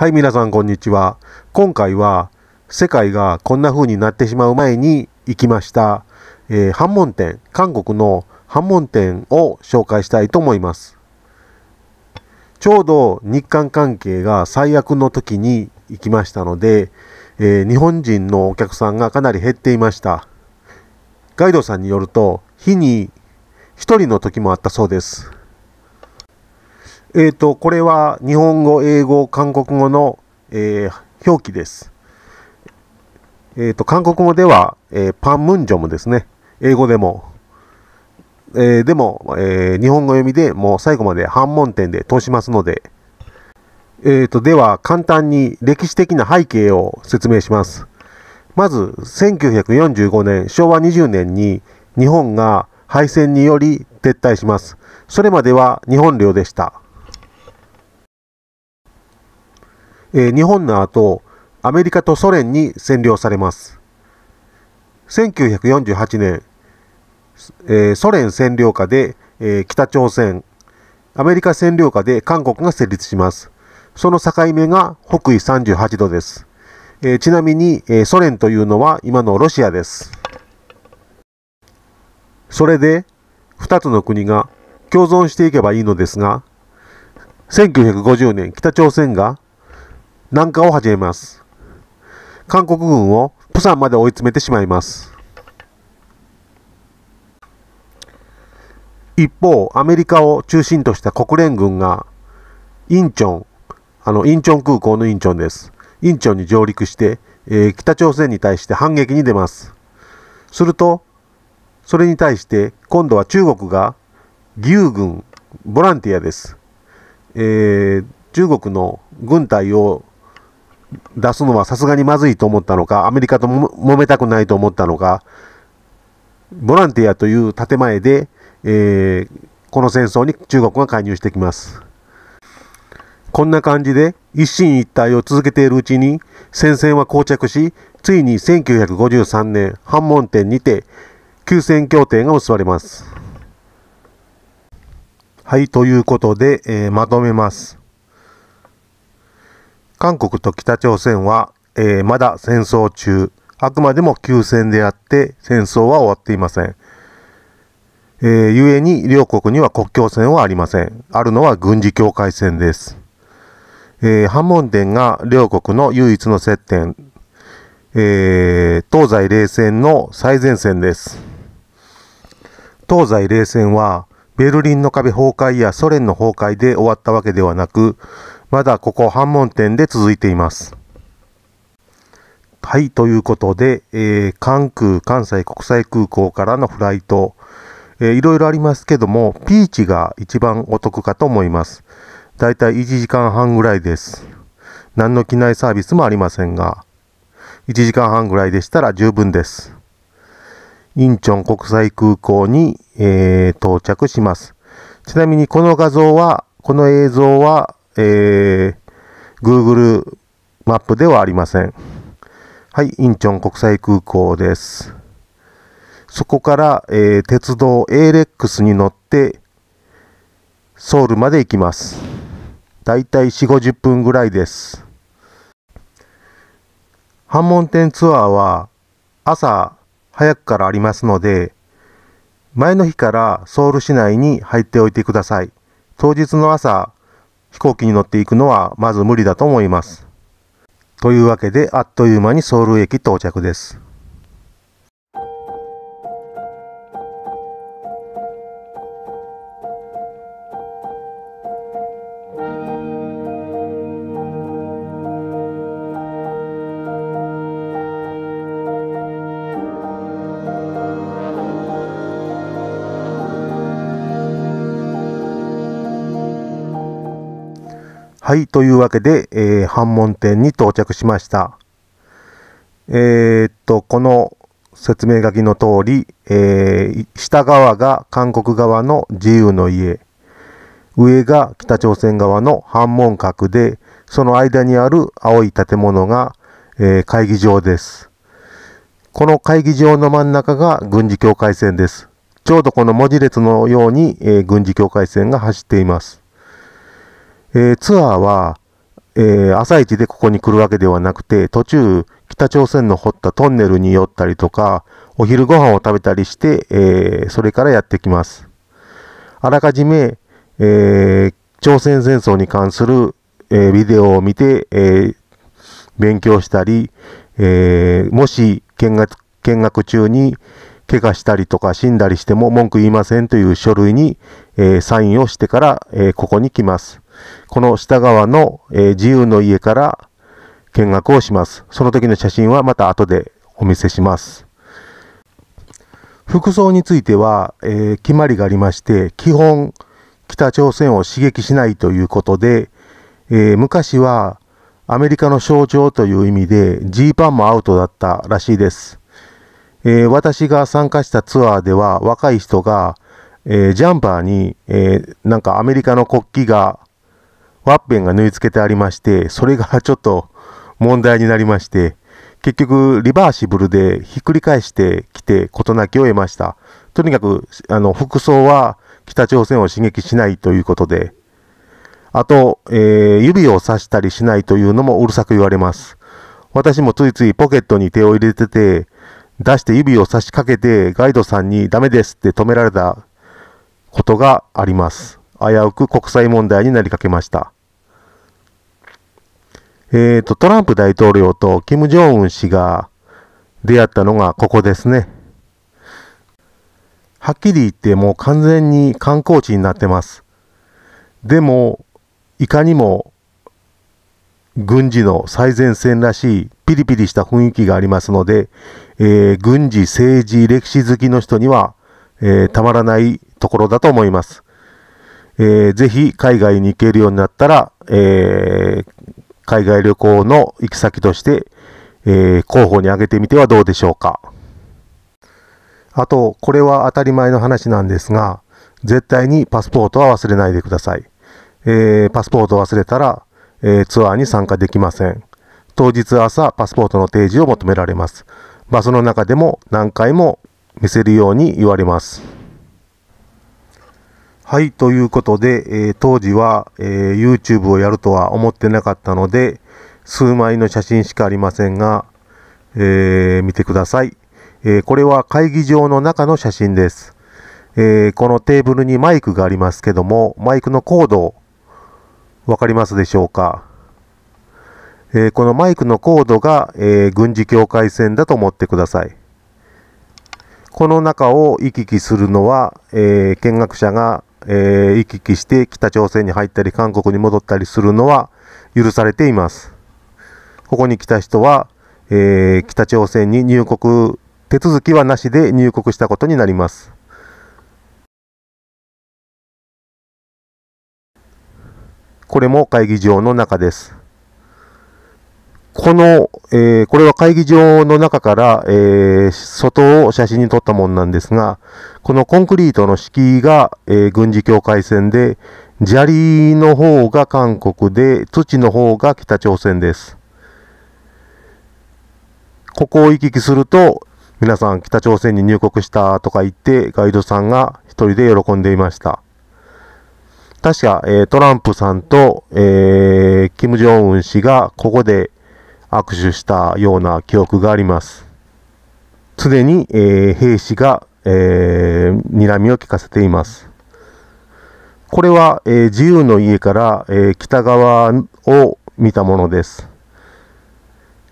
はい、皆さんこんにちは。今回は世界がこんな風になってしまう前に行きました、えー、反問店、韓国の反問店を紹介したいと思います。ちょうど日韓関係が最悪の時に行きましたので、えー、日本人のお客さんがかなり減っていました。ガイドさんによると、日に1人の時もあったそうです。えっ、ー、と、これは日本語、英語、韓国語の、えー、表記です。えっ、ー、と、韓国語では、えパンムンジョムですね。英語でも。えでも、え日本語読みでもう最後まで半問点で通しますので。えっ、と、では簡単に歴史的な背景を説明します。まず、1945年、昭和20年に日本が敗戦により撤退します。それまでは日本領でした。えー、日本の後、アメリカとソ連に占領されます。1948年、えー、ソ連占領下で、えー、北朝鮮、アメリカ占領下で韓国が成立します。その境目が北緯38度です。えー、ちなみに、えソ連というのは今のロシアです。それで、二つの国が共存していけばいいのですが、1950年北朝鮮が南下を始めます。韓国軍を釜山まで追い詰めてしまいます。一方、アメリカを中心とした国連軍が、インチョン、あの、インチョン空港のインチョンです。インチョンに上陸して、えー、北朝鮮に対して反撃に出ます。すると、それに対して今度は中国が義勇軍、ボランティアです。えー、中国の軍隊を出すのはさすがにまずいと思ったのか、アメリカと揉めたくないと思ったのか、ボランティアという建前で、えー、この戦争に中国が介入してきます。こんな感じで一進一退を続けているうちに戦線は膠着し、ついに1953年反門店にて休戦協定が結ばれます。はい、ということで、えー、まとめます。韓国と北朝鮮は、えー、まだ戦争中、あくまでも休戦であって戦争は終わっていません。えー、故に両国には国境線はありません。あるのは軍事境界線です。えー、反問殿が両国の唯一の接点、えー、東西冷戦の最前線です。東西冷戦はベルリンの壁崩壊やソ連の崩壊で終わったわけではなく、まだここ半門店で続いています。はい、ということで、えー、関空関西国際空港からのフライト、えー、いろいろありますけども、ピーチが一番お得かと思います。だいたい1時間半ぐらいです。何の機内サービスもありませんが、1時間半ぐらいでしたら十分です。インチョン国際空港に、えー、到着します。ちなみにこの画像は、この映像は、えー、Google マップではありません。はい、インチョン国際空港です。そこから、えー、鉄道 a ックスに乗ってソウルまで行きます。だいたい4、50分ぐらいです。半門店ツアーは朝早くからありますので、前の日からソウル市内に入っておいてください。当日の朝飛行機に乗っていくのはまず無理だと思います。というわけであっという間にソウル駅到着です。はい、というわけで、えー、反問店に到着しました。えー、っと、この説明書きの通り、えー、下側が韓国側の自由の家、上が北朝鮮側の反門閣で、その間にある青い建物が、えー、会議場です。この会議場の真ん中が軍事境界線です。ちょうどこの文字列のように、えー、軍事境界線が走っています。えー、ツアーは、えー、朝一でここに来るわけではなくて、途中、北朝鮮の掘ったトンネルに寄ったりとか、お昼ご飯を食べたりして、えー、それからやってきます。あらかじめ、え朝鮮戦争に関する、えビデオを見て、え勉強したり、えもし見学見学中に怪我したりとか死んだりしても文句言いませんという書類に、えサインをしてから、えここに来ます。この下側の、えー、自由の家から見学をします。その時の写真はまた後でお見せします。服装については、えー、決まりがありまして、基本北朝鮮を刺激しないということで、えー、昔はアメリカの象徴という意味でジーパンもアウトだったらしいです。えー、私が参加したツアーでは若い人が、えー、ジャンパーに、えー、なんかアメリカの国旗がワッペンが縫い付けてありまして、それがちょっと問題になりまして、結局リバーシブルでひっくり返してきて事なきを得ました。とにかくあの服装は北朝鮮を刺激しないということで、あと、えー、指をさしたりしないというのもうるさく言われます。私もついついポケットに手を入れてて、出して指を差しかけてガイドさんにダメですって止められたことがあります。危うく国際問題になりかけました。えっ、ー、と、トランプ大統領とキム・ジョンウン氏が出会ったのがここですね。はっきり言ってもう完全に観光地になってます。でも、いかにも軍事の最前線らしいピリピリした雰囲気がありますので、えー、軍事、政治、歴史好きの人には、えー、たまらないところだと思います。えー、ぜひ海外に行けるようになったら、えー、海外旅行の行き先として、えー、候補に挙げてみてはどうでしょうか。あと、これは当たり前の話なんですが、絶対にパスポートは忘れないでください。えー、パスポートを忘れたら、えー、ツアーに参加できません。当日朝、パスポートの提示を求められます。バスの中でも何回も見せるように言われます。はい、ということで、えー、当時は、えー、YouTube をやるとは思ってなかったので、数枚の写真しかありませんが、えー、見てください、えこれは会議場の中の写真です、えこのテーブルにマイクがありますけども、マイクのコード、わかりますでしょうか、えこのマイクのコードが、え軍事境界線だと思ってください。この中を行き来するのは、え見学者がえー、行き来して北朝鮮に入ったり韓国に戻ったりするのは許されています。ここに来た人は、えー、北朝鮮に入国手続きはなしで入国したことになります。これも会議場の中です。この、えー、これは会議場の中から、えー、外を写真に撮ったもんなんですが、このコンクリートの敷居が、えー、軍事境界線で、砂利の方が韓国で、土の方が北朝鮮です。ここを行き来すると、皆さん北朝鮮に入国したとか言って、ガイドさんが一人で喜んでいました。確か、えトランプさんと、えー、キム・ジョンウン氏がここで握手したような記憶があります。常に、えー、兵士が、えー、睨みを聞かせています。これは、えー、自由の家から、えー、北側を見たものです。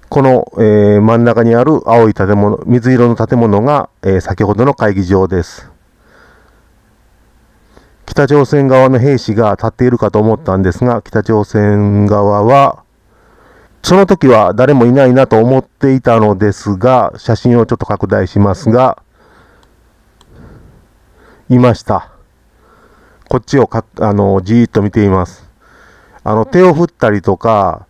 この、えー、真ん中にある青い建物、水色の建物が、えー、先ほどの会議場です。北朝鮮側の兵士が立っているかと思ったんですが、北朝鮮側は、その時は誰もいないなと思っていたのですが、写真をちょっと拡大しますが、いました。こっちをかあのじーっと見ています。あの手を振ったりとか、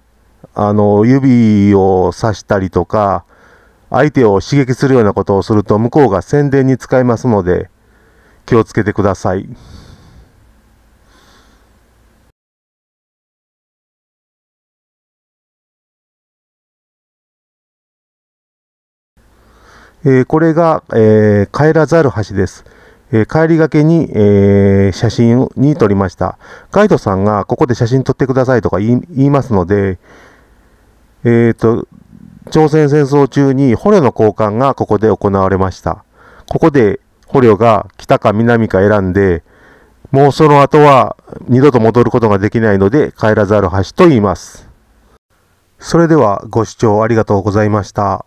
あの指を刺したりとか、相手を刺激するようなことをすると向こうが宣伝に使いますので、気をつけてください。えこれが、え帰らざる橋です。え帰りがけに、え写真に撮りました。ガイドさんがここで写真撮ってくださいとか言いますので、えっ、と、朝鮮戦争中に捕虜の交換がここで行われました。ここで捕虜が北か南か選んで、もうその後は二度と戻ることができないので帰らざる橋と言います。それではご視聴ありがとうございました。